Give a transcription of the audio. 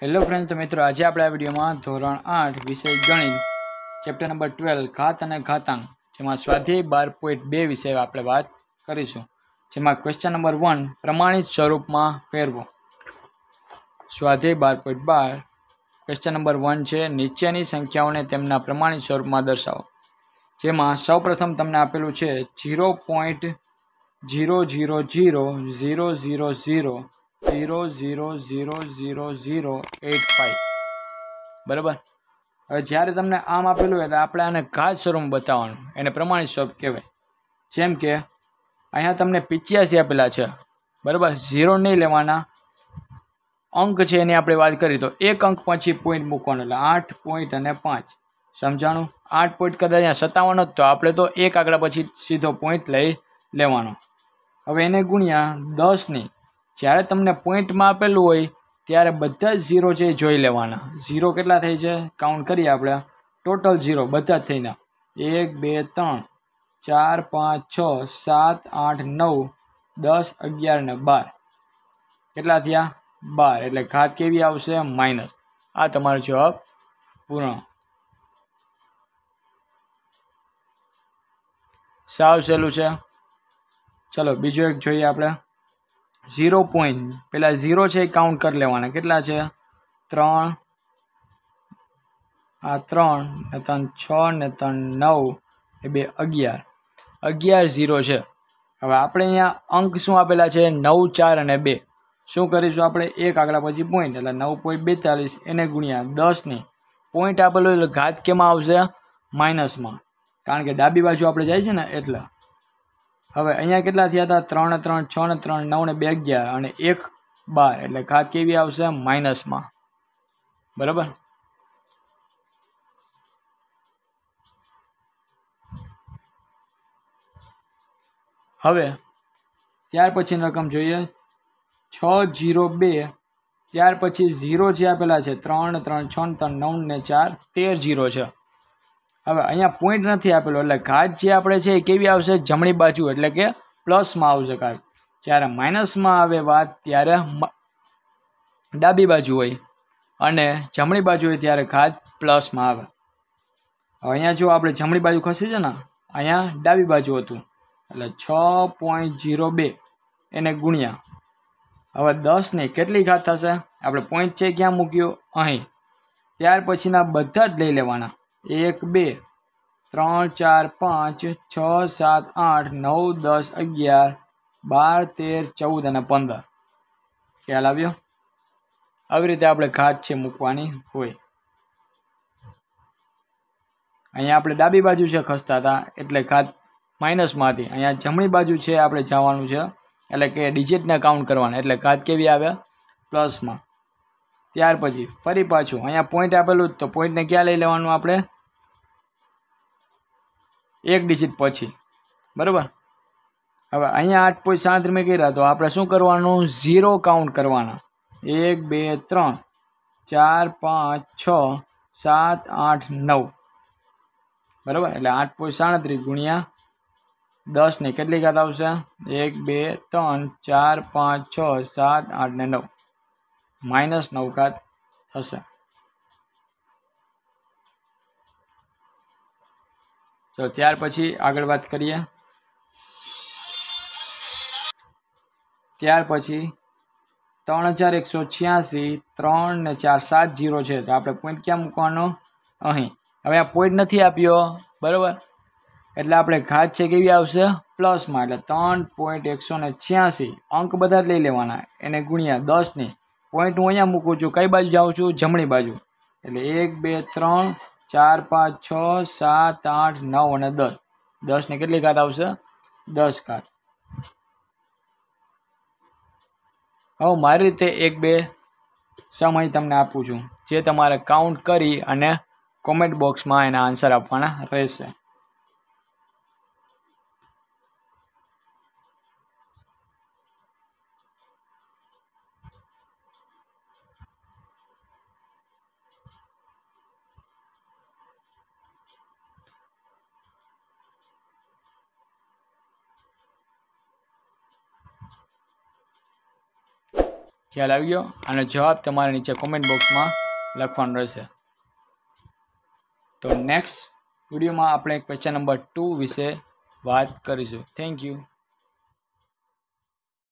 hello friend તો મિત્રો આજે આપણે આ વિડીયોમાં ધોરણ આઠ વિષય ગણિત ચેપ્ટર નંબર ટ્વેલ્વ ખાત અને ખાતાંક જેમાં સ્વાધ્યાય બાર પોઈન્ટ બે વિષય આપણે વાત કરીશું જેમાં ક્વેશ્ચન નંબર વન પ્રમાણિત સ્વરૂપમાં ફેરવો સ્વાધ્યાય બાર પોઈન્ટ બાર ક્વેશ્ચન નંબર વન છે નીચેની સંખ્યાઓને તેમના પ્રમાણિત સ્વરૂપમાં દર્શાવો જેમાં સૌપ્રથમ તમને આપેલું છે zero point zero zero zero zero zero zero zero zero zero zero zero eight five બરાબર હવે જ્યારે તમને આમ આપેલું હોય એટલે આપણે આને ઘાસ સ્વરૂપ બતાવવાનું એને પ્રમાણિત સ્વરૂપ કહેવાય જેમ કે અહીંયા તમને પિચ્યાસી આપેલા છે બરાબર ઝીરો નહીં લેવાના અંક છે એની આપણે વાત કરી તો એક અંક પછી પોઈન્ટ મૂકવાનો એટલે આઠ પોઈન્ટ અને પાંચ સમજાણું આઠ પોઈન્ટ કદાચ અહીંયા સત્તાવન જ તો આપણે તો એક આંકડા પછી સીધો પોઈન્ટ લઈ લેવાનો હવે એને ગુણ્યા દસની જ્યારે તમને પોઈન્ટમાં આપેલું હોય ત્યારે બધા જ ઝીરો છે એ જોઈ લેવાના ઝીરો કેટલા થઈ છે કાઉન્ટ કરીએ આપણે ટોટલ ઝીરો બધા જ થઈને એક બે ત્રણ ચાર પાંચ છ સાત આઠ નવ દસ અગિયાર ને બાર કેટલા થયા બાર એટલે ઘાત કેવી આવશે માઇનસ આ તમારો જવાબ પૂર્ણ સાવ સહેલું છે ચલો બીજો એક જોઈએ આપણે ઝીરો પોઈન્ટ પેલા ઝીરો છે એ કાઉન્ટ કરી લેવાના કેટલા છે ત્રણ આ ત્રણ ને ત્રણ છ ને ત્રણ નવ એ બે અગિયાર અગિયાર ઝીરો છે હવે આપણે અહીંયા અંક શું આપેલા છે નવ ચાર અને બે શું કરીશું આપણે એક આગળ પછી પોઈન્ટ એટલે નવ પોઈન્ટ બેતાલીસ એને ગુણ્યા દસની પોઈન્ટ આપેલું એટલે ઘાત કેમાં આવશે માઇનસમાં કારણ કે ડાબી બાજુ આપણે જાય છે ને એટલે હવે અહીંયા કેટલા થયા હતા ત્રણ ત્રણ છ ને ત્રણ નવ ને બે અગિયાર અને એક બાર એટલે ઘાત કેવી આવશે માઇનસમાં બરાબર હવે ત્યાર પછીની રકમ જોઈએ છ જીરો બે ત્યાર પછી ઝીરો જે આપેલા છે ત્રણ ત્રણ છ ત્રણ નવ ને ચાર તેર જીરો છે હવે અહીંયા પોઈન્ટ નથી આપેલો એટલે ઘાત જે આપણે છે એ કેવી આવશે જમણી બાજુ એટલે કે પ્લસમાં આવશે ઘાત જ્યારે માઇનસમાં આવે વાત ત્યારે ડાબી બાજુ હોય અને જમણી બાજુ હોય ત્યારે ઘાત પ્લસમાં આવે હવે અહીંયા જો આપણે જમણી બાજુ ખસી છે ને અહીંયા ડાબી બાજુ હતું એટલે છ પોઈન્ટ જીરો બે એને ગુણ્યા હવે દસની કેટલી ઘાત થશે આપણે પોઈન્ટ છે ક્યાં મૂક્યો અહીં ત્યાર પછીના બધા જ લઈ લેવાના એક બે ત્રણ ચાર પાંચ છ સાત આઠ નવ દસ અગિયાર બાર તેર ચૌદ અને પંદર ખ્યાલ આવ્યો આવી રીતે આપણે ઘાત છે મૂકવાની હોય અહીંયા આપણે ડાબી બાજુ છે ખસતા હતા એટલે ઘાત માઇનસમાંથી અહીંયા જમણી બાજુ છે આપણે જવાનું છે એટલે કે ડિજિટને કાઉન્ટ કરવાના એટલે ઘાત કેવી આવ્યા પ્લસમાં ત્યાર પછી ફરી પાછું અહીંયા પોઈન્ટ આપેલું જ તો પોઈન્ટને ક્યાં લઈ લેવાનું આપણે એક ડિજિટ પછી બરાબર હવે અહીંયા આઠ પોઈન્ટ સાત મેં કર્યા તો આપણે શું કરવાનું ઝીરો કાઉન્ટ કરવાના એક બે ત્રણ ચાર પાંચ છ સાત આઠ નવ બરાબર એટલે આઠ પોઈન્ટ સાડત્રીસ ગુણ્યા દસની કેટલી ઘાત આવશે એક બે ત્રણ ચાર પાંચ છ સાત આઠ ને નવ માઇનસ નવ ઘાત થશે ચલો ત્યાર પછી આગળ વાત કરીએ ત્યાર પછી ત્રણ હજાર એકસો છ્યાસી ત્રણ ને ચાર સાત જીરો છે તો આપણે પોઈન્ટ ક્યાં મૂકવાનો અહીં હવે આ પોઈન્ટ નથી આપ્યો બરાબર એટલે આપણે ઘાત છે કેવી આવશે પ્લસમાં એટલે ત્રણ પોઈન્ટ એકસો ને છ્યાસી અંક બધા જ લઈ લેવાના એને ગુણ્યા દસની પોઈન્ટ હું અહીંયા મૂકું છું કઈ બાજુ જાઉં છું જમણી બાજુ એટલે એક બે ત્રણ ચાર પાંચ છ સાત આઠ નવ અને દસ દસને કેટલી ઘાત આવશે દસ ઘાત હવે મારી રીતે એક બે સમય તમને આપું છું જે તમારે કાઉન્ટ કરી અને કોમેન્ટ બોક્સમાં એના આન્સર આપવાના રહેશે ખ્યાલ આવ્યો ગયો આનો જવાબ તમારે નીચે કોમેન્ટ બોક્સમાં લખવાનો રહેશે તો નેક્સ્ટ વિડીયોમાં આપણે ક્વેશ્ચન નંબર ટુ વિશે વાત કરીશું થેન્ક યુ